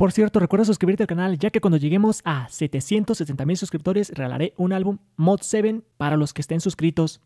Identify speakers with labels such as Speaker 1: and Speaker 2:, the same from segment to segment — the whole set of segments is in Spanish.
Speaker 1: Por cierto, recuerda suscribirte al canal, ya que cuando lleguemos a 760,000 suscriptores, regalaré un álbum Mod 7 para los que estén suscritos.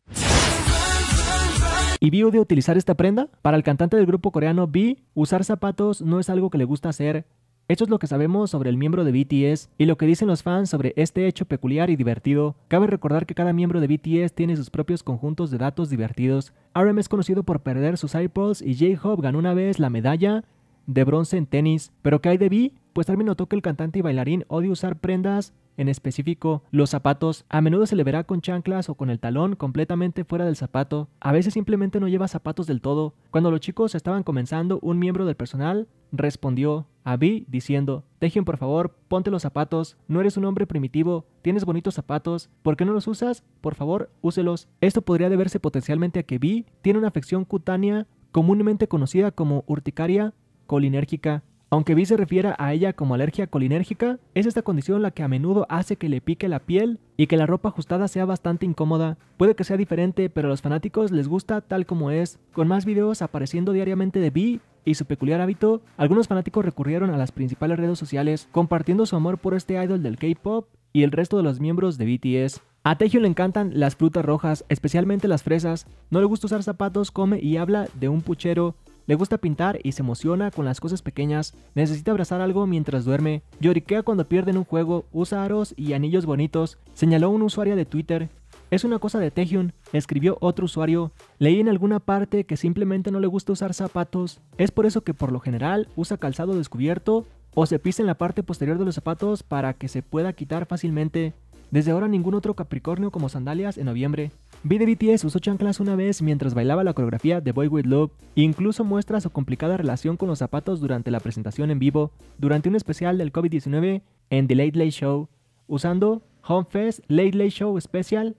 Speaker 1: Y vio de utilizar esta prenda. Para el cantante del grupo coreano B, usar zapatos no es algo que le gusta hacer. Esto es lo que sabemos sobre el miembro de BTS y lo que dicen los fans sobre este hecho peculiar y divertido. Cabe recordar que cada miembro de BTS tiene sus propios conjuntos de datos divertidos. RM es conocido por perder sus iPods y J-Hope ganó una vez la medalla de bronce en tenis. Pero ¿qué hay de Vi? Pues también notó que el cantante y bailarín odia usar prendas en específico los zapatos. A menudo se le verá con chanclas o con el talón completamente fuera del zapato. A veces simplemente no lleva zapatos del todo. Cuando los chicos estaban comenzando, un miembro del personal respondió a Vi diciendo, "Dejen por favor, ponte los zapatos, no eres un hombre primitivo, tienes bonitos zapatos, ¿por qué no los usas? Por favor, úselos. Esto podría deberse potencialmente a que Vi tiene una afección cutánea comúnmente conocida como urticaria colinérgica. Aunque B se refiera a ella como alergia colinérgica, es esta condición la que a menudo hace que le pique la piel y que la ropa ajustada sea bastante incómoda. Puede que sea diferente, pero a los fanáticos les gusta tal como es. Con más videos apareciendo diariamente de B y su peculiar hábito, algunos fanáticos recurrieron a las principales redes sociales compartiendo su amor por este idol del K-pop y el resto de los miembros de BTS. A Taehyung le encantan las frutas rojas, especialmente las fresas. No le gusta usar zapatos, come y habla de un puchero. Le gusta pintar y se emociona con las cosas pequeñas, necesita abrazar algo mientras duerme, lloriquea cuando pierde en un juego, usa aros y anillos bonitos, señaló un usuario de Twitter. Es una cosa de tejun escribió otro usuario. Leí en alguna parte que simplemente no le gusta usar zapatos, es por eso que por lo general usa calzado descubierto o se pisa en la parte posterior de los zapatos para que se pueda quitar fácilmente. Desde ahora ningún otro Capricornio como sandalias en noviembre. Vi de BTS usó chanclas una vez mientras bailaba la coreografía de Boy With Love, e incluso muestra su complicada relación con los zapatos durante la presentación en vivo, durante un especial del COVID-19 en The Late Late Show, usando Home Fest Late Late Show Special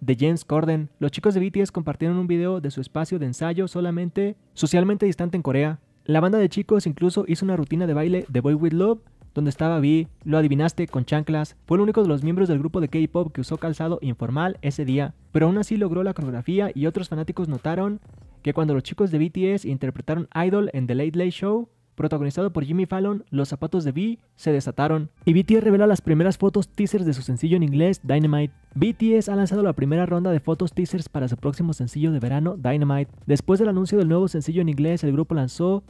Speaker 1: de James Corden. Los chicos de BTS compartieron un video de su espacio de ensayo solamente socialmente distante en Corea. La banda de chicos incluso hizo una rutina de baile de Boy With Love donde estaba Vi, lo adivinaste con chanclas, fue el único de los miembros del grupo de K-Pop que usó calzado informal ese día, pero aún así logró la coreografía y otros fanáticos notaron que cuando los chicos de BTS interpretaron Idol en The Late Late Show, protagonizado por Jimmy Fallon, los zapatos de V se desataron. Y BTS revela las primeras fotos teasers de su sencillo en inglés, Dynamite. BTS ha lanzado la primera ronda de fotos teasers para su próximo sencillo de verano, Dynamite. Después del anuncio del nuevo sencillo en inglés, el grupo lanzó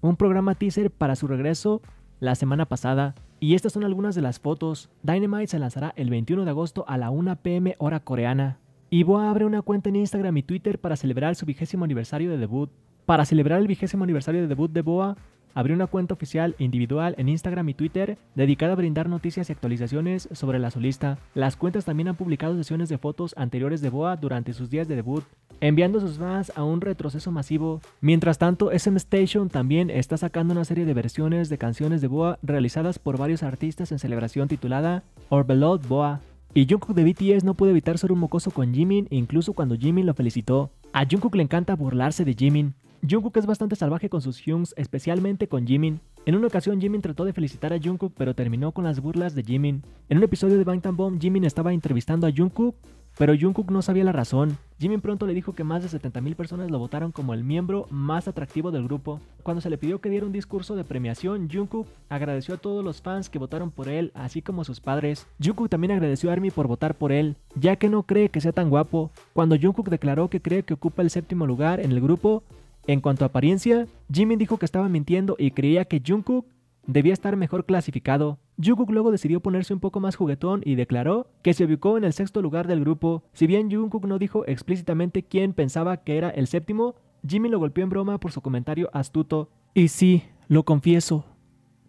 Speaker 1: un programa teaser para su regreso la semana pasada, y estas son algunas de las fotos. Dynamite se lanzará el 21 de agosto a la 1 pm hora coreana. Y BoA abre una cuenta en Instagram y Twitter para celebrar su vigésimo aniversario de debut. Para celebrar el vigésimo aniversario de debut de Boa, abrió una cuenta oficial individual en Instagram y Twitter dedicada a brindar noticias y actualizaciones sobre la solista. Las cuentas también han publicado sesiones de fotos anteriores de Boa durante sus días de debut, enviando sus fans a un retroceso masivo. Mientras tanto, SM Station también está sacando una serie de versiones de canciones de Boa realizadas por varios artistas en celebración titulada Or Beloved Boa. Y Jungkook de BTS no pudo evitar ser un mocoso con Jimin incluso cuando Jimin lo felicitó. A Jungkook le encanta burlarse de Jimin, Jungkook es bastante salvaje con sus hyungs, especialmente con Jimin. En una ocasión Jimin trató de felicitar a Jungkook pero terminó con las burlas de Jimin. En un episodio de Bangtan Bomb Jimin estaba entrevistando a Jungkook pero Jungkook no sabía la razón. Jimin pronto le dijo que más de 70.000 personas lo votaron como el miembro más atractivo del grupo. Cuando se le pidió que diera un discurso de premiación, Jungkook agradeció a todos los fans que votaron por él, así como a sus padres. Jungkook también agradeció a ARMY por votar por él, ya que no cree que sea tan guapo. Cuando Jungkook declaró que cree que ocupa el séptimo lugar en el grupo, en cuanto a apariencia, Jimmy dijo que estaba mintiendo y creía que Jungkook debía estar mejor clasificado. Jungkook luego decidió ponerse un poco más juguetón y declaró que se ubicó en el sexto lugar del grupo. Si bien Jungkook no dijo explícitamente quién pensaba que era el séptimo, Jimmy lo golpeó en broma por su comentario astuto. Y sí, lo confieso,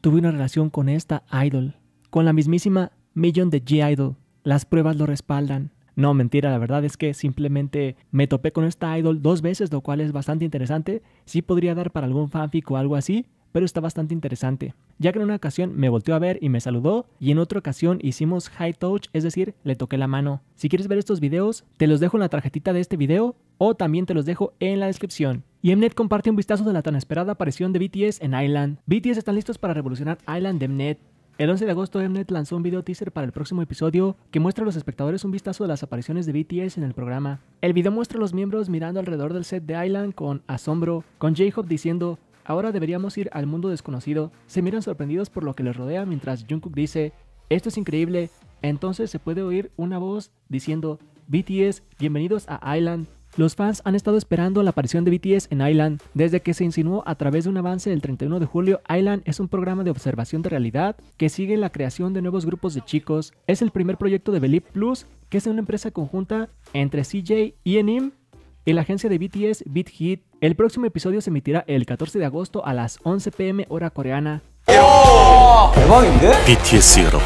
Speaker 1: tuve una relación con esta idol, con la mismísima Million de G-Idol. Las pruebas lo respaldan. No, mentira, la verdad es que simplemente me topé con esta idol dos veces, lo cual es bastante interesante. Sí podría dar para algún fanfic o algo así, pero está bastante interesante. Ya que en una ocasión me volteó a ver y me saludó, y en otra ocasión hicimos high touch, es decir, le toqué la mano. Si quieres ver estos videos, te los dejo en la tarjetita de este video o también te los dejo en la descripción. Y Mnet comparte un vistazo de la tan esperada aparición de BTS en Island. BTS están listos para revolucionar Island de Mnet. El 11 de agosto, Mnet lanzó un video teaser para el próximo episodio que muestra a los espectadores un vistazo de las apariciones de BTS en el programa. El video muestra a los miembros mirando alrededor del set de Island con asombro, con J-Hope diciendo, ahora deberíamos ir al mundo desconocido. Se miran sorprendidos por lo que les rodea mientras Jungkook dice, esto es increíble. Entonces se puede oír una voz diciendo, BTS, bienvenidos a Island. Los fans han estado esperando la aparición de BTS en Island. Desde que se insinuó a través de un avance del 31 de julio, Island es un programa de observación de realidad que sigue la creación de nuevos grupos de chicos. Es el primer proyecto de Believe Plus, que es una empresa conjunta entre CJ y Enim y la agencia de BTS Beat Hit. El próximo episodio se emitirá el 14 de agosto a las 11 pm hora coreana. BTS 여러분,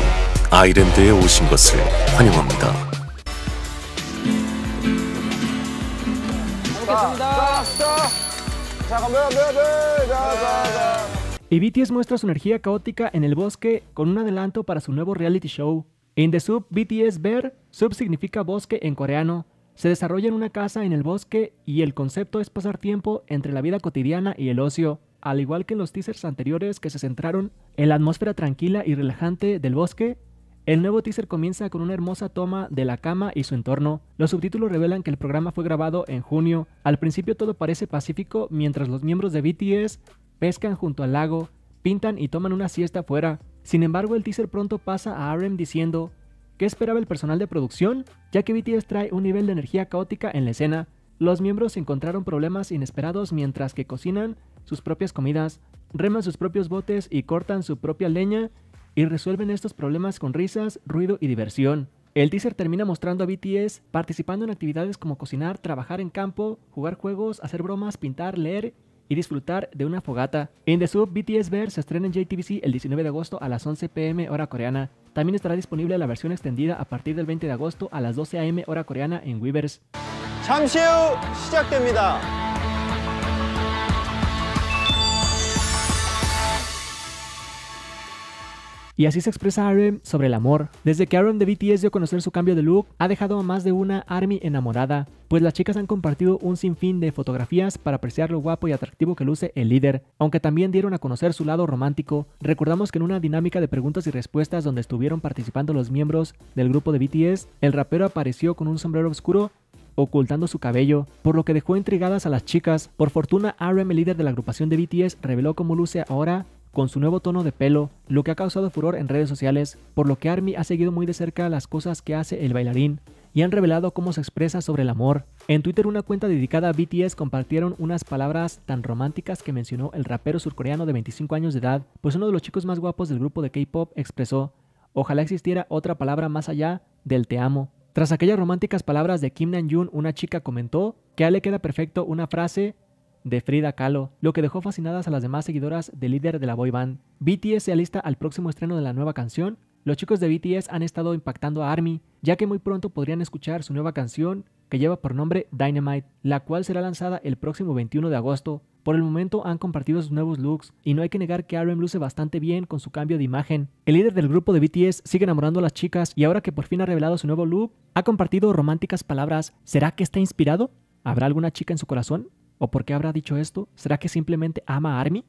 Speaker 1: Y BTS muestra su energía caótica en el bosque con un adelanto para su nuevo reality show. In the Sub BTS Bear, Sub significa bosque en coreano. Se desarrolla en una casa en el bosque y el concepto es pasar tiempo entre la vida cotidiana y el ocio, al igual que en los teasers anteriores que se centraron en la atmósfera tranquila y relajante del bosque, el nuevo teaser comienza con una hermosa toma de la cama y su entorno. Los subtítulos revelan que el programa fue grabado en junio. Al principio todo parece pacífico mientras los miembros de BTS pescan junto al lago, pintan y toman una siesta afuera. Sin embargo, el teaser pronto pasa a RM diciendo ¿Qué esperaba el personal de producción? Ya que BTS trae un nivel de energía caótica en la escena. Los miembros encontraron problemas inesperados mientras que cocinan sus propias comidas, reman sus propios botes y cortan su propia leña y resuelven estos problemas con risas, ruido y diversión. El teaser termina mostrando a BTS participando en actividades como cocinar, trabajar en campo, jugar juegos, hacer bromas, pintar, leer y disfrutar de una fogata. In The Sub BTS Ver se estrena en JTBC el 19 de agosto a las 11 pm hora coreana. También estará disponible la versión extendida a partir del 20 de agosto a las 12 am hora coreana en Weavers. Y así se expresa RM sobre el amor. Desde que Aaron de BTS dio a conocer su cambio de look, ha dejado a más de una ARMY enamorada, pues las chicas han compartido un sinfín de fotografías para apreciar lo guapo y atractivo que luce el líder, aunque también dieron a conocer su lado romántico. Recordamos que en una dinámica de preguntas y respuestas donde estuvieron participando los miembros del grupo de BTS, el rapero apareció con un sombrero oscuro ocultando su cabello, por lo que dejó intrigadas a las chicas. Por fortuna, RM, el líder de la agrupación de BTS, reveló cómo luce ahora con su nuevo tono de pelo, lo que ha causado furor en redes sociales, por lo que ARMY ha seguido muy de cerca las cosas que hace el bailarín y han revelado cómo se expresa sobre el amor. En Twitter una cuenta dedicada a BTS compartieron unas palabras tan románticas que mencionó el rapero surcoreano de 25 años de edad, pues uno de los chicos más guapos del grupo de K-Pop expresó, ojalá existiera otra palabra más allá del te amo. Tras aquellas románticas palabras de Kim Namjoon, una chica comentó que a le queda perfecto una frase de Frida Kahlo, lo que dejó fascinadas a las demás seguidoras del líder de la boy band. BTS se alista al próximo estreno de la nueva canción. Los chicos de BTS han estado impactando a ARMY, ya que muy pronto podrían escuchar su nueva canción que lleva por nombre Dynamite, la cual será lanzada el próximo 21 de agosto. Por el momento han compartido sus nuevos looks y no hay que negar que RM luce bastante bien con su cambio de imagen. El líder del grupo de BTS sigue enamorando a las chicas y ahora que por fin ha revelado su nuevo look, ha compartido románticas palabras. ¿Será que está inspirado? ¿Habrá alguna chica en su corazón? ¿O por qué habrá dicho esto? ¿Será que simplemente ama a Army?